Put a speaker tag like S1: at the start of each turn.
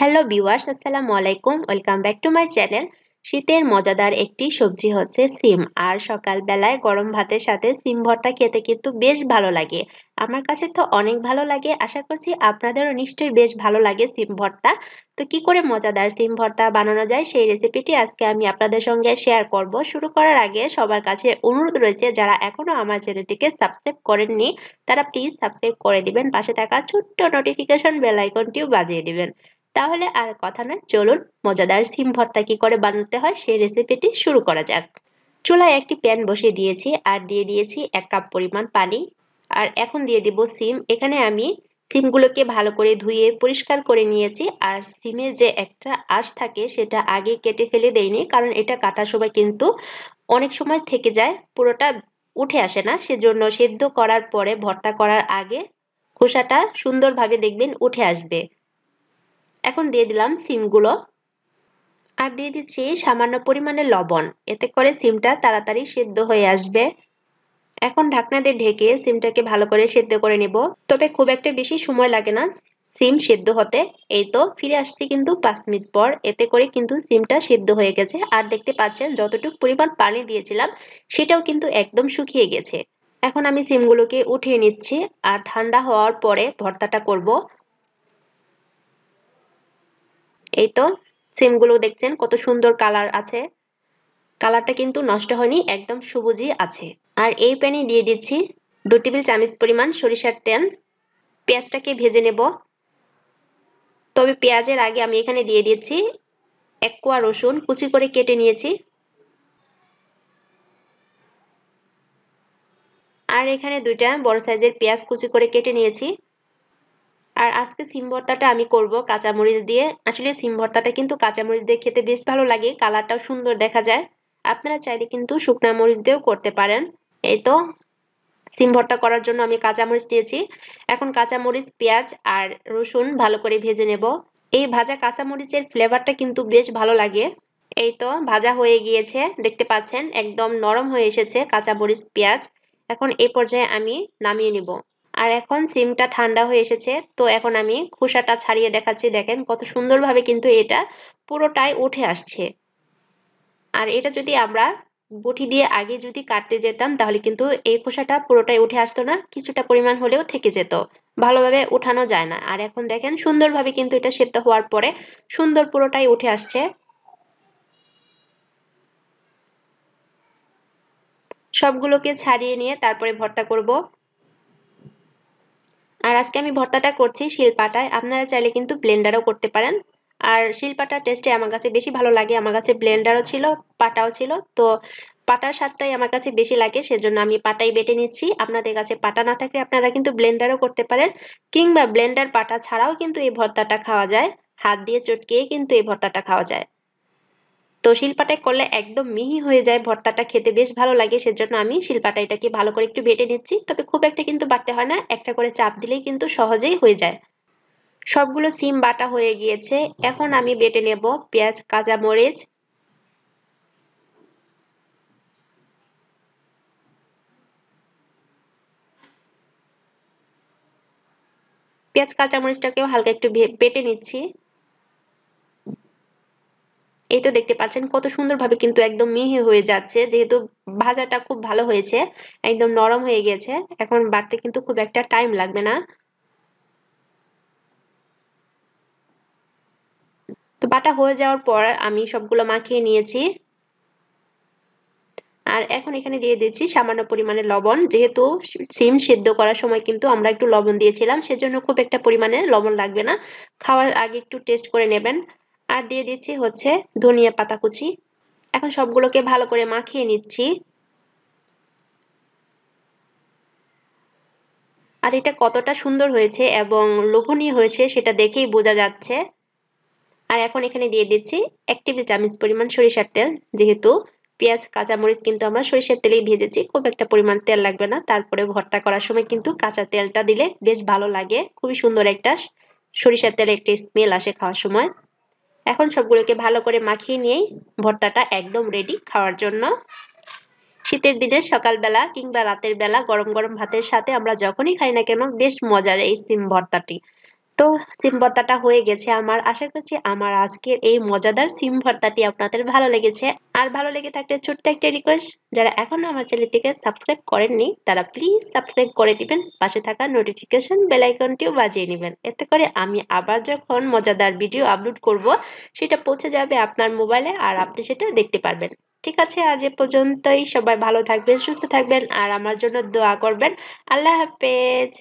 S1: hello viewers আসসালামু আলাইকুম welcome back to my channel শীতের মজাদার একটি সবজি হচ্ছে সিম আর সকালবেলায় গরম ভাতের সাথে সিম ভর্তা খেতে কিন্তু বেশ ভালো লাগে আমার কাছে তো অনেক ভালো লাগে আশা করছি আপনাদেরও নিশ্চয়ই বেশ ভালো লাগে সিম ভর্তা তো কি করে মজাদার সিম ভর্তা বানানো যায় সেই রেসিপিটি আজকে আমি আপনাদের সঙ্গে শেয়ার করব শুরু করার আগে সবার কাছে অনুরোধ রয়েছে যারা এখনও আমার চ্যানেলটিকে সাবস্ক্রাইব করেননি তারা প্লিজ সাবস্ক্রাইব করে দিবেন পাশে থাকা ছোট্ট নোটিফিকেশন বেল আইকনটিও বাজিয়ে দিবেন তাহলে আর কথা নয় চলুন মজাদার সিম ভর্তা কি করে বানাতে হয় সেই রেসিপিটি শুরু করা যাক চুলায় একটি প্যান বসিয়ে দিয়েছি আর দিয়ে দিয়েছি এক কাপ পরিমাণ পানি আর এখন দিয়ে দিব সিম এখানে আমি সিমগুলোকে ভালো করে ধুয়ে পরিষ্কার করে নিয়েছি আর সিমের যে একটা আঁশ থাকে সেটা আগে কেটে ফেলে দেয়নি কারণ এটা কাটার সময় কিন্তু অনেক সময় থেকে যায় পুরোটা উঠে আসে না সেজন্য সেদ্ধ করার পরে ভর্তা করার আগে খোসাটা সুন্দরভাবে দেখবেন উঠে আসবে এখন দিয়ে দিলাম সিমগুলো আর দিয়ে দিচ্ছি সামান্য পরিমাণে লবণ এতে করে সিমটা তাড়াতাড়ি সেদ্ধ হয়ে আসবে এখন ঢাকনা দিয়ে ঢেকে সিমটাকে ভালো করে সেদ্ধ করে নেব তবে খুব একটা বেশি সময় লাগে না সিম সেদ্ধ হতে এই তো ফিরে আসছি কিন্তু পাঁচ মিনিট পর এতে করে কিন্তু সিমটা সেদ্ধ হয়ে গেছে আর দেখতে পাচ্ছেন যতটুকু পরিমাণ পানি দিয়েছিলাম সেটাও কিন্তু একদম শুকিয়ে গেছে এখন আমি সিমগুলোকে উঠিয়ে নিচ্ছি আর ঠান্ডা হওয়ার পরে ভর্তাটা করব এই তো সিমগুলো দেখছেন কত সুন্দর কালার আছে কালারটা কিন্তু নষ্ট হয়নি একদম সবুজই আছে আর এই প্যানে দিয়ে দিচ্ছি দু টেবিল চামচ পরিমাণ সরিষার তেল পেঁয়াজটাকে ভেজে নেব তবে পেঁয়াজের আগে আমি এখানে দিয়ে দিচ্ছি এক কোয়া রসুন কুচি করে কেটে নিয়েছি আর এখানে দুইটা বড় সাইজের পেঁয়াজ কুচি করে কেটে নিয়েছি আর আজকে সিম ভর্তাটা আমি করব কাঁচামরিচ দিয়ে আসলে সিম ভর্তাটা কিন্তু কাঁচামরিচ দিয়ে খেতে বেশ ভালো লাগে কালারটাও সুন্দর দেখা যায় আপনারা চাইলে কিন্তু শুকনা মরিচ দিয়েও করতে পারেন এই তো সিম ভর্তা করার জন্য আমি কাঁচামরিচ নিয়েছি এখন কাঁচামরিচ পেঁয়াজ আর রসুন ভালো করে ভেজে নেব এই ভাজা কাঁচামরিচের ফ্লেভারটা কিন্তু বেশ ভালো লাগে এই তো ভাজা হয়ে গিয়েছে দেখতে পাচ্ছেন একদম নরম হয়ে এসেছে কাঁচামরিচ পেঁয়াজ এখন এই পর্যায়ে আমি নামিয়ে নেব আর এখন সিমটা ঠান্ডা হয়ে এসেছে তো এখন আমি খোসাটা ছাড়িয়ে দেখাচ্ছি দেখেন কত সুন্দরভাবে কিন্তু এটা পুরোটাই উঠে আসছে আর এটা যদি আমরা বটি দিয়ে আগে যদি কাটতে যেতাম তাহলে কিন্তু এই খোসাটা পুরোটাই উঠে আসতো না কিছুটা পরিমাণ হলেও থেকে যেত ভালোভাবে উঠানো যায় না আর এখন দেখেন সুন্দরভাবে কিন্তু এটা সেদ্ধ হওয়ার পরে সুন্দর পুরোটাই উঠে আসছে সবগুলোকে ছাড়িয়ে নিয়ে তারপরে ভর্তা করব আর আজকে আমি ভর্তাটা করছি শিলপাটায় আপনারা চাইলে কিন্তু ব্লেন্ডারও করতে পারেন আর শিলপাটার টেস্টে আমার কাছে বেশি ভালো লাগে আমার কাছে ব্লেন্ডারও ছিল পাটাও ছিল তো পাটার স্বাদটাই আমার কাছে বেশি লাগে সেজন্য আমি পাটাই বেটে নিচ্ছি আপনাদের কাছে পাটা না থাকলে আপনারা কিন্তু ব্লেন্ডারও করতে পারেন কিংবা ব্লেন্ডার পাটা ছাড়াও কিন্তু এই ভর্তাটা খাওয়া যায় হাত দিয়ে চটকিয়ে কিন্তু এই ভর্তাটা খাওয়া যায় তো শিলপাটায় করলে একদম মিহি হয়ে যায় ভর্তাটা খেতে বেশ ভালো লাগে সেজন্য আমি শিলপাটা ভালো করে একটু বেটে নিচ্ছি তবে খুব একটা কিন্তু বাড়তে হয় না একটা করে চাপ দিলেই কিন্তু সহজেই হয়ে যায় সবগুলো সিম বাটা হয়ে গিয়েছে এখন আমি বেটে নেব পেঁয়াজ কাঁচা মরিচ পেঁয়াজ কাঁচামরিচটাকেও হালকা একটু বেটে নিচ্ছি এই তো দেখতে পাচ্ছেন কত সুন্দরভাবে কিন্তু একদম মিহি হয়ে যাচ্ছে যেহেতু ভাজাটা খুব ভালো হয়েছে একদম নরম হয়ে গেছে এখন বাড়তে কিন্তু খুব একটা টাইম লাগবে না তো বাটা হয়ে যাওয়ার পর আমি সবগুলো মাখিয়ে নিয়েছি আর এখন এখানে দিয়ে দিচ্ছি সামান্য পরিমাণে লবণ যেহেতু সিম সেদ্ধ করার সময় কিন্তু আমরা একটু লবণ দিয়েছিলাম সেজন্য খুব একটা পরিমাণে লবণ লাগবে না খাওয়ার আগে একটু টেস্ট করে নেবেন আর দিয়ে দিচ্ছি হচ্ছে ধনিয়া পাতা কুচি এখন সবগুলোকে ভালো করে মাখিয়ে নিচ্ছি আর এটা কতটা সুন্দর হয়েছে এবং লোভনীয় হয়েছে সেটা দেখেই বোঝা যাচ্ছে আর এখন এখানে দিয়ে দিচ্ছি এক টেবিল চামচ পরিমাণ সরিষার তেল যেহেতু পেঁয়াজ কাঁচামরিচ কিন্তু আমরা সরিষার তেলেই ভেজেছি খুব একটা পরিমাণ তেল লাগবে না তারপরে ভর্তা করার সময় কিন্তু কাঁচা তেলটা দিলে বেশ ভালো লাগে খুবই সুন্দর একটা সরিষার তেলে একটা স্মেল আসে খাওয়ার সময় এখন সবগুলোকে ভালো করে মাখিয়ে নিয়েই ভর্তাটা একদম রেডি খাওয়ার জন্য শীতের দিনে সকালবেলা কিংবা রাতের বেলা গরম গরম ভাতের সাথে আমরা যখনই খাই না কেন বেশ মজার এই সিম ভর্তাটি তো সিম ভর্তাটা হয়ে গেছে আমার আশা করছি আমার আজকের এই মজাদার সিম ভর্তাটি আপনাদের ভালো লেগেছে আর ভালো লেগে থাকলে ছোট্ট একটা রিকোয়েস্ট যারা এখনও আমার চ্যানেলটিকে সাবস্ক্রাইব করেননি তারা প্লিজ সাবস্ক্রাইব করে দিবেন পাশে থাকা নোটিফিকেশন বেলাইকনটিও বাজিয়ে নেবেন এতে করে আমি আবার যখন মজাদার ভিডিও আপলোড করব সেটা পৌঁছে যাবে আপনার মোবাইলে আর আপনি সেটা দেখতে পারবেন ঠিক আছে আজ এ পর্যন্তই সবাই ভালো থাকবেন সুস্থ থাকবেন আর আমার জন্য দোয়া করবেন আল্লাহ হাফেজ